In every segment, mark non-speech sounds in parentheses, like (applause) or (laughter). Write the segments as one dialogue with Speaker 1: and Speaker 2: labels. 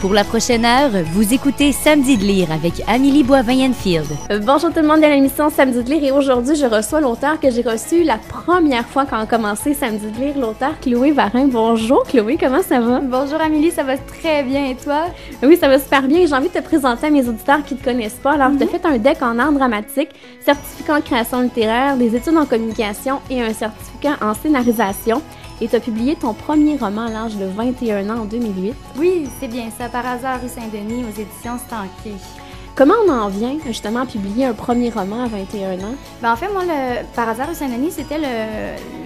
Speaker 1: Pour la prochaine heure, vous écoutez Samedi de lire avec Amélie Boivin-Enfield. Euh, bonjour tout le monde de l'émission Samedi de lire et aujourd'hui, je reçois l'auteur que j'ai reçu la première fois quand a commencé Samedi de lire, l'auteur Chloé Varin. Bonjour Chloé, comment ça va? Bonjour Amélie, ça va très bien et toi? Oui, ça va super bien. J'ai envie de te présenter à mes auditeurs qui ne te connaissent pas. Alors, tu mhm. fait un deck en art dramatique, certificat en création littéraire, des études en communication et un certificat en scénarisation et tu as publié ton premier roman à l'âge de 21 ans en 2008. Oui, c'est
Speaker 2: bien ça, par hasard rue Saint-Denis aux éditions Stanky.
Speaker 1: Comment on en vient justement à publier un
Speaker 2: premier roman à 21 ans? Ben en fait, moi, le, par hasard au Saint-Denis, c'était le,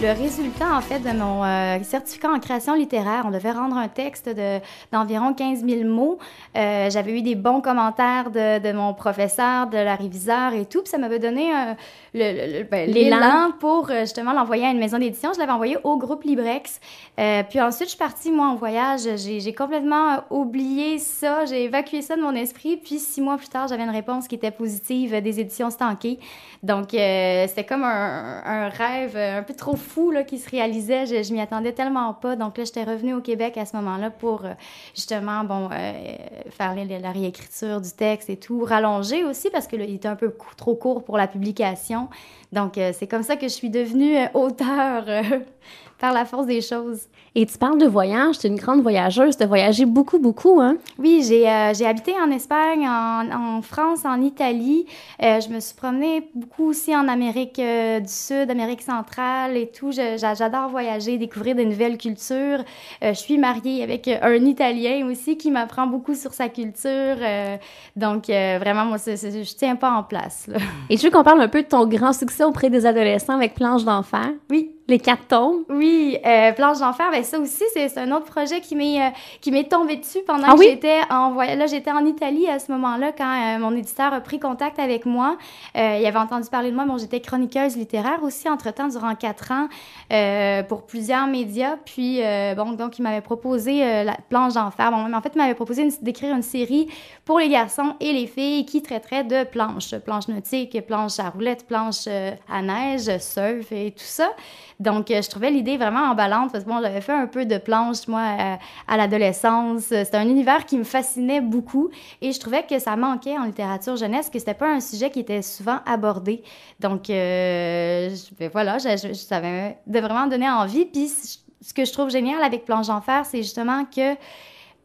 Speaker 2: le, résultat en fait de mon euh, certificat en création littéraire. On devait rendre un texte d'environ 15 000 mots. Euh, j'avais eu des bons commentaires de, de, mon professeur, de la réviseur et tout. Puis ça m'avait donné euh, ben, l'élan pour justement l'envoyer à une maison d'édition. Je l'avais envoyé au groupe Librex. puis ensuite, je suis partie, moi, en voyage. J'ai complètement oublié ça. J'ai évacué ça de mon esprit. Puis six mois plus tard, j'avais une réponse qui était positive euh, des éditions Stankey Donc, euh, c'était comme un, rêve euh, un peu trop fou là, qui se réalisait. Je, m'y attendais tellement pas. Donc là, j'étais revenue au Québec à ce moment-là pour justement bon, faire la, réécriture du texte et tout, rallonger aussi parce qu'il était un peu trop court pour la publication. Donc, c'est comme ça que je suis devenue auteur par la force des choses. Et tu parles de voyage, tu es une grande voyageuse, tu as voyagé beaucoup, beaucoup, hein? Oui, j'ai euh, habité en Espagne, en, en France, en Italie. Euh, je me suis promenée beaucoup aussi en Amérique euh, du Sud, Amérique centrale et tout. J'adore voyager, découvrir des nouvelles cultures. Euh, je suis mariée avec un Italien aussi qui m'apprend beaucoup sur sa culture. donc, vraiment, moi, je tiens pas en place. Et tu veux qu'on parle un peu de ton grand succès auprès des adolescents avec Planche d'enfer. Oui. Les quatre tombes. Oui, Planche euh, d'enfer, ben ça aussi, c'est un autre projet qui m'est euh, qui m'est tombé dessus pendant ah que j'étais en voyage. là j'étais en Italie à ce moment-là quand euh, mon éditeur a pris contact avec moi. il avait entendu parler de moi, bon j'étais chroniqueuse littéraire aussi entre-temps durant quatre ans pour plusieurs médias. Puis bon donc il m'avait proposé la Planche d'enfer. Bon, en fait il m'avait proposé d'écrire une série pour les garçons et les filles qui traiterait de planches, planches nautiques, planches à roulette, planches à neige, surf et tout ça. Donc, euh, je trouvais l'idée vraiment emballante parce que bon, j'avais fait un peu de planche, moi, euh, à, l'adolescence. Euh, c'était un univers qui me fascinait beaucoup et je trouvais que ça manquait en littérature jeunesse, que c'était pas un sujet qui était souvent abordé. Donc, ben voilà, je, je, ça m'avait vraiment donné envie. Puis, ce que je trouve génial avec planche en Fer, c'est justement que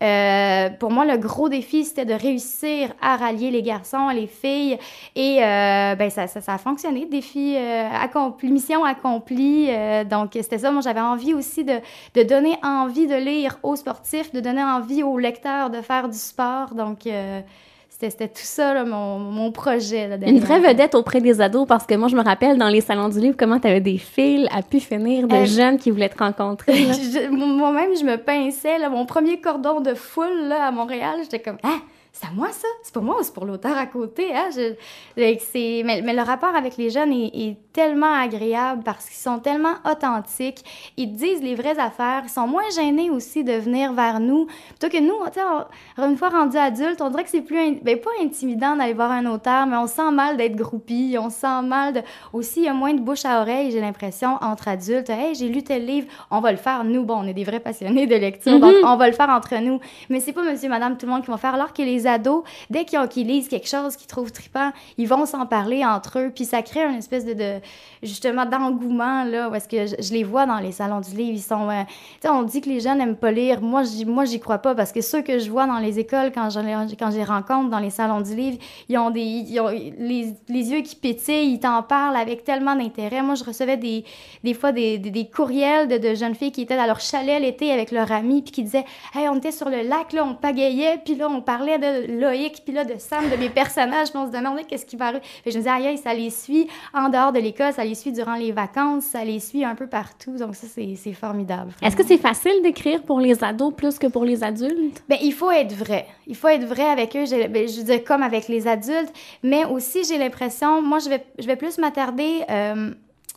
Speaker 2: euh, pour moi, le gros défi, c'était de réussir à rallier les garçons, les filles. Et euh, ben, ça, ça, ça, a fonctionné. Défi euh, accompli, mission accomplie. Euh, donc, c'était ça. Moi, j'avais envie aussi de, de, donner envie de lire aux sportifs, de donner envie aux lecteurs de faire du sport. Donc, c'était tout ça, mon, projet. une vraie vedette
Speaker 1: auprès des ados, parce que moi, je me rappelle dans les salons du livre comment tu avais des fils à pu finir de euh, jeunes qui voulaient te rencontrer.
Speaker 2: (laughs) Moi-même, je me pinçais. Là, mon premier cordon de foule à Montréal, j'étais comme Ah! c'est à moi ça, c'est pour moi ou c'est pour l'auteur à côté. Hein? mais, le rapport avec les jeunes est, tellement agréable parce qu'ils sont tellement authentiques, ils disent les vraies affaires, ils sont moins gênés aussi de venir vers nous. Plutôt que nous, une fois rendus adultes, on dirait que c'est plus, ben, pas intimidant d'aller voir un auteur, mais on sent mal d'être groupie, on sent mal de... Aussi, il y a moins de bouche à oreille, j'ai l'impression, entre adultes. « Hey, j'ai lu tel livre, on va le faire, nous. Bon, on est des vrais passionnés de lecture, donc mm-hmm. on va le faire entre nous. » Mais c'est pas monsieur, madame, tout le monde qui va faire, alors que ados, dès qu'ils lisent quelque chose qu'ils trouvent trippant, ils vont s'en parler entre eux. Puis ça crée une espèce de, justement, d'engouement, là, parce que je, les vois dans les salons du livre. Ils sont. Euh, tu sais, on dit que les jeunes n'aiment pas lire. Moi, j'y, moi, j'y crois pas, parce que ceux que je vois dans les écoles, quand je, quand les rencontre dans les salons du livre, ils ont des. les, yeux qui pétillent, ils t'en parlent avec tellement d'intérêt. Moi, je recevais des, des fois des, des, courriels de, de jeunes filles qui étaient dans leur chalet l'été avec leur amis, puis qui disaient Hey, on était sur le lac, là, on pagayait, puis là, on parlait de Loïc, puis là, de Sam, de mes personnages, puis on se demandait qu'est-ce qui va arriver. je me disais, aïe, ah, ça les suit en dehors de l'école, ça les suit durant les vacances, ça les suit un peu partout. Donc, ça, c'est formidable. Est-ce que c'est facile d'écrire pour les ados plus que pour les adultes? Bien, il faut être vrai. Il faut être vrai avec eux. Je, ben, je dis comme avec les adultes, mais aussi, j'ai l'impression, moi, je vais, je vais plus m'attarder. Euh,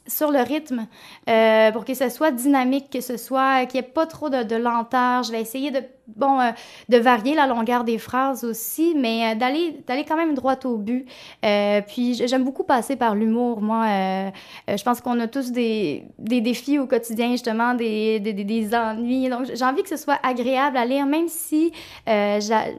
Speaker 2: sur le rythme euh, pour que ce soit dynamique, que ce soit qu'il n'y ait pas trop de, lenteur. Je vais essayer de bon euh, de varier la longueur des phrases aussi, mais euh, d'aller d'aller quand même droit au but. puis j'aime beaucoup passer par l'humour. Moi, je pense qu'on a tous des, des, défis au quotidien justement, des des, des ennuis. Donc j'ai envie que ce soit agréable à lire, même si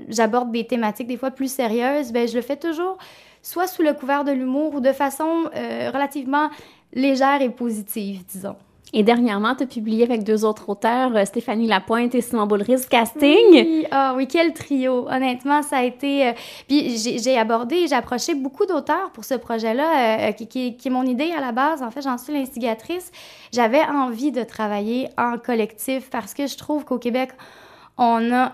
Speaker 2: j'aborde des thématiques des fois plus sérieuses. Ben je le fais toujours soit sous le couvert de l'humour ou de façon relativement légère et positive, disons. Et dernièrement,
Speaker 1: tu as publié avec deux autres auteurs, euh, Stéphanie Lapointe et Simon Boulris Casting. Oui,
Speaker 2: ah oui, quel trio. Honnêtement, ça a été. Euh, puis j'ai abordé, j'ai approché beaucoup d'auteurs pour ce projet-là, euh, qui, est mon idée à la base. En fait, j'en suis l'instigatrice. J'avais envie de travailler en collectif parce que je trouve qu'au Québec, on a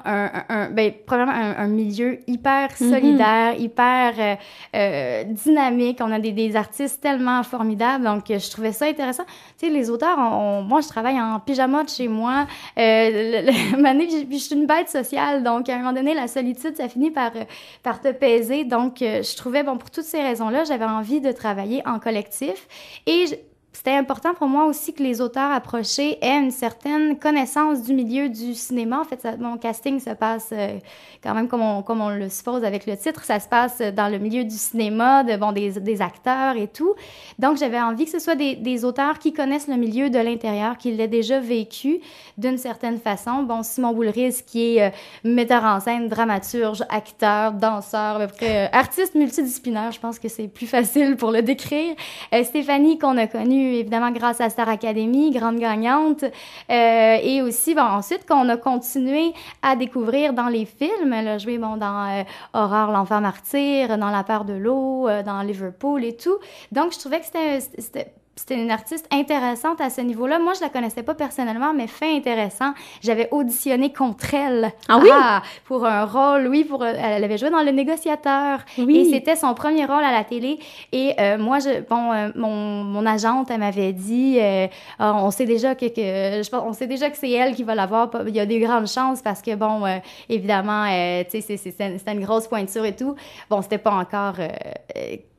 Speaker 2: un, ben, probablement un, milieu hyper mhm. solidaire, hyper euh, euh, dynamique. On a des, artistes tellement formidables. Donc, je trouvais ça intéressant. Tu sais, les auteurs, on, moi, je travaille en pyjama chez moi. Euh, (laughs) je, suis une bête sociale. Donc, à un moment donné, la solitude, ça finit par, euh, par te peser. Donc, je trouvais, bon, pour toutes ces raisons-là, j'avais envie de travailler en collectif. Et c'était important pour moi aussi que les auteurs approchés aient une certaine connaissance du milieu du cinéma. En fait, mon casting se passe euh, quand même comme on, comme on, le suppose avec le titre, ça se passe dans le milieu du cinéma, de, des, des acteurs et tout. Donc, j'avais envie que ce soit des, des, auteurs qui connaissent le milieu de l'intérieur, qui l'aient déjà vécu d'une certaine façon. Bon, Simon Boulris, qui est euh, metteur en scène, dramaturge, acteur, danseur, à peu près, euh, artiste multidisciplinaire, je pense que c'est plus (laughs) facile pour le décrire. Stéphanie, qu'on a connue, évidemment grâce à Star Academy, grande gagnante, euh, et aussi bon, ensuite qu'on a continué à découvrir dans les films. Elle a joué bon, dans Horreur, euh, l'enfant martyr, dans La peur de l'eau, euh, dans Liverpool et tout. Donc je trouvais que c'était c'était une artiste intéressante à ce niveau-là. Moi, je la connaissais pas personnellement, mais fait intéressant. J'avais auditionné contre elle. Ah oui? Ah, pour un rôle, oui, pour, elle avait joué dans Le Négociateur. Oui. Et c'était son premier rôle à la télé. Et euh, moi, je, bon, euh, mon, mon, agente, elle m'avait dit, euh, ah, on sait déjà que, je pense, on sait déjà que c'est elle qui va l'avoir. Il y a des grandes chances parce que, bon, évidemment, tu sais, c'était une grosse pointure et tout. Bon, c'était pas encore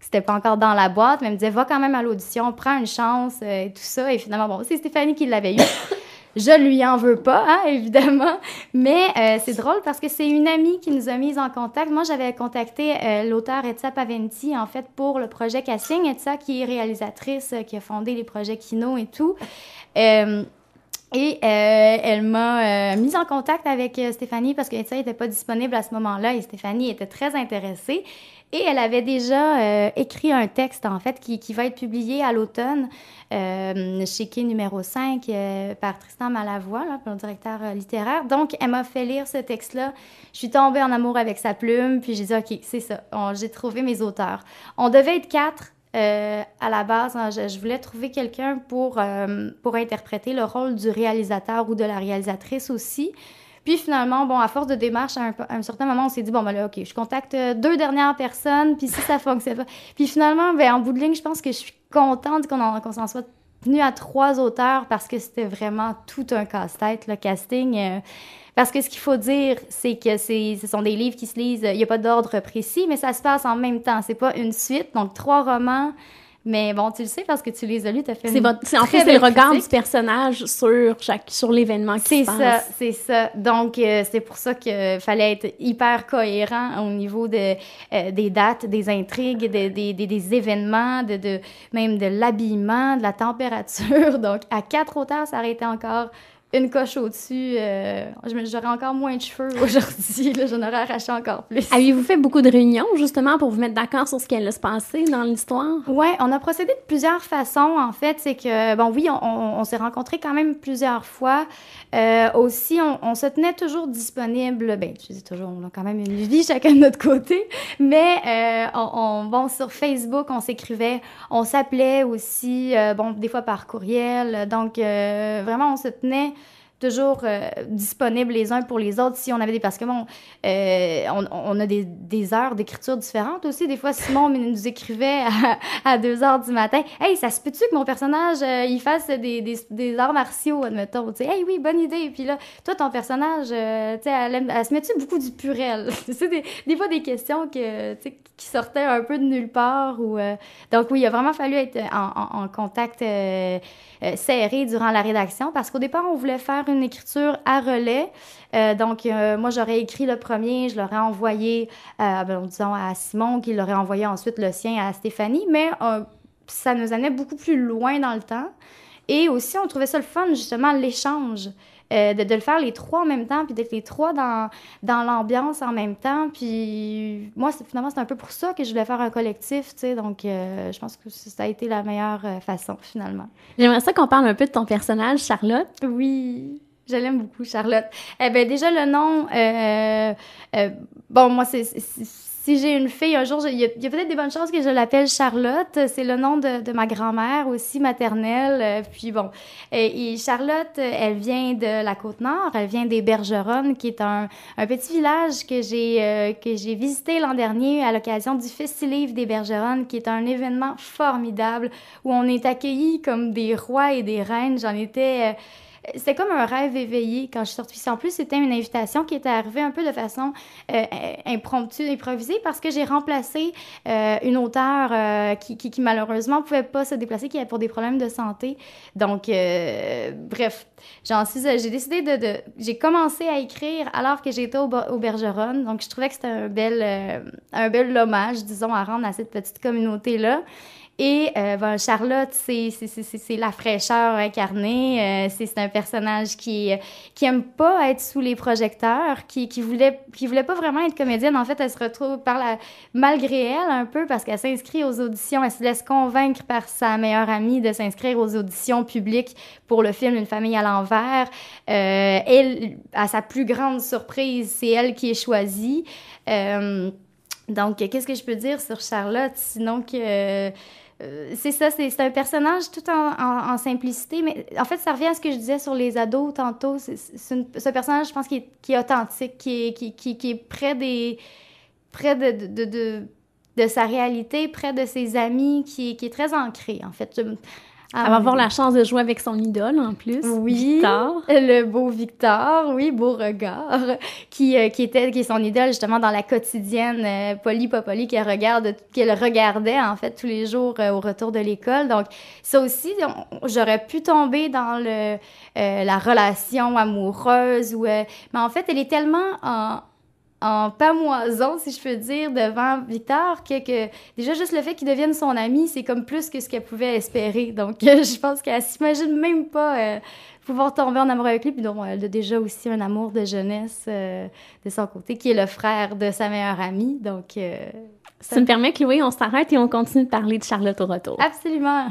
Speaker 2: c'était pas encore dans la boîte, mais elle me disait va quand même à l'audition, prends une chance euh, et tout ça. Et finalement, bon, c'est Stéphanie qui l'avait eu. (coughs) Je lui en veux pas, hein, (laughs) évidemment, mais euh, c'est drôle parce que c'est une amie qui nous a mis en contact. Moi, j'avais contacté euh, l'auteur Etsa Paventi, en fait, pour le projet Casting. Etsa, qui est réalisatrice, qui a fondé les projets Kino et tout. Et euh, elle m'a euh, mise en contact avec euh, Stéphanie parce que ça n'était pas disponible à ce moment-là et Stéphanie était très intéressée. Et elle avait déjà écrit un texte, en fait, qui, qui va être publié à l'automne chez Quai numéro 5 par Tristan Malavoie, là, le directeur littéraire. Donc, elle m'a fait lire ce texte-là. Je suis tombée en amour avec sa plume, puis j'ai dit, OK, c'est ça, j'ai trouvé mes auteurs. On devait être quatre, euh, à la base, hein, je, voulais trouver quelqu'un pour, euh, pour interpréter le rôle du réalisateur ou de la réalisatrice aussi. Puis finalement, bon, à force de démarche, à un, certain moment, on s'est dit, bon, ben là, OK, je contacte euh, deux dernières personnes, puis si ça (laughs) fonctionne pas. Puis finalement, ben, en bout de ligne, je pense que je suis contente qu'on s'en soit tenu à trois auteurs parce que c'était vraiment tout un casse-tête, le casting. Parce que ce qu'il faut dire, c'est que ce sont des livres qui se lisent, euh, il n'y a pas d'ordre précis, mais ça se passe en même temps. C'est pas une suite, donc trois romans. Mais bon, tu le sais parce que tu les as lus, tu as fait une En fait, c'est le regard du
Speaker 1: personnage sur, chaque, sur l'événement qui
Speaker 2: se passe. C'est ça, c'est ça. Donc, euh, c'est pour ça qu'il fallait être hyper cohérent au niveau de, euh, des dates, des intrigues, des, des, des événements, de, de, même de l'habillement, de la température. (laughs) Donc, à quatre auteurs, ça aurait été encore une coche au-dessus. Euh, J'aurais encore moins de cheveux (laughs) aujourd'hui. J'en aurais arraché encore plus. Avez-vous fait beaucoup de réunions, justement, pour vous mettre d'accord sur ce qui allait se passer dans l'histoire? Oui, on a procédé de plusieurs façons, en fait. C'est que, bon, oui, on, s'est rencontrés quand même plusieurs fois. Euh, aussi, on, se tenait toujours disponible. Ben, je dis toujours, on a quand même une vie chacun de notre côté. Mais, euh, on, bon, sur Facebook, on s'écrivait, on s'appelait aussi, euh, bon, des fois par courriel. Donc, euh, vraiment, on se tenait toujours euh, disponibles les uns pour les autres. Si on avait des. Parce que bon, euh, on, a des, des heures d'écriture différentes aussi. Des fois, Simon (laughs) nous écrivait à, 2 heures du matin Hey, ça se peut-tu que mon personnage euh, il fasse des, des, des, arts martiaux, admettons Tu Hey, oui, bonne idée. Puis là, toi, ton personnage, tu sais, elle, se met-tu beaucoup du purel C'est (laughs) des, des, fois des questions que, qui sortaient un peu de nulle part. Ou, Donc, oui, il a vraiment fallu être en contact serré durant la rédaction parce qu'au départ, on voulait faire une écriture à relais. Euh, donc, euh, moi, j'aurais écrit le premier, je l'aurais envoyé, euh, ben, disons, à Simon, qui l'aurait envoyé ensuite le sien à Stéphanie, mais ça nous amenait beaucoup plus loin dans le temps. Et aussi, on trouvait ça le fun, justement, l'échange. Euh, de, le faire les trois en même temps, puis d'être les trois dans, dans l'ambiance en même temps. Puis moi, finalement, c'est un peu pour ça que je voulais faire un collectif, tu sais. Donc, euh, je pense que ça a été la meilleure euh, façon, finalement.
Speaker 1: J'aimerais ça qu'on parle un peu de ton personnage, Charlotte.
Speaker 2: Oui. Je l'aime beaucoup, Charlotte. Eh bien, déjà, le nom, bon, moi, c'est si j'ai une fille un jour, il y a, peut-être des bonnes chances que je l'appelle Charlotte. C'est le nom de, ma grand-mère aussi maternelle. Euh, puis bon, et, Charlotte, elle vient de la côte nord, elle vient des Bergeronnes, qui est un, petit village que j'ai euh, que j'ai visité l'an dernier à l'occasion du festival des Bergeronnes, qui est un événement formidable où on est accueilli comme des rois et des reines. J'en étais euh, euh, c'était comme un rêve éveillé quand je suis sortie. En plus, c'était une invitation qui était arrivée un peu de façon euh, euh, impromptue, improvisée, parce que j'ai remplacé une auteure qui, malheureusement ne pouvait pas se déplacer, qui avait pour des problèmes de santé. Donc, bref, j'en suis. J'ai décidé de, J'ai commencé à écrire alors que j'étais au, au Bergeron. Donc, je trouvais que c'était un bel, un bel hommage, disons, à rendre à cette petite communauté-là. Et euh, ben, Charlotte, c'est la fraîcheur incarnée. Euh, c'est un personnage qui, qui aime pas être sous les projecteurs, qui, qui, voulait, qui voulait pas vraiment être comédienne. En fait, elle se retrouve par la, malgré elle un peu parce qu'elle s'inscrit aux auditions. Elle se laisse convaincre par sa meilleure amie de s'inscrire aux auditions publiques pour le film Une famille à l'envers. Euh, elle, à sa plus grande surprise, c'est elle qui est choisie. donc, qu'est-ce que je peux dire sur Charlotte sinon que euh, c'est ça, c'est un personnage tout en, simplicité, mais en fait, ça revient à ce que je disais sur les ados tantôt. C'est ce personnage, je pense, qui est, qui authentique, qui est, qui, est près, des, près de, de, de, sa réalité, près de ses amis, qui, est très ancré, en fait. Ah, elle va avoir la chance de jouer avec son idole en plus. Oui. Victor. Le beau Victor, oui, beau regard, qui, euh, qui était qui est son idole justement dans la quotidienne euh, Polly Popoli qu'elle regarde qu'elle regardait en fait tous les jours euh, au retour de l'école. Donc ça aussi j'aurais pu tomber dans le euh, la relation amoureuse ou mais en fait elle est tellement en en pamoison, si je peux dire, devant Victor, que, déjà juste le fait qu'il devienne son ami, c'est comme plus que ce qu'elle pouvait espérer. Donc, (laughs) je pense qu'elle s'imagine même pas euh, pouvoir tomber en amour avec lui. Puis donc, elle a déjà aussi un amour de jeunesse euh, de son côté, qui est le frère de sa meilleure amie. Donc, ça... Euh, ça me permet, Chloé, on s'arrête et on continue de parler de Charlotte au retour. Absolument.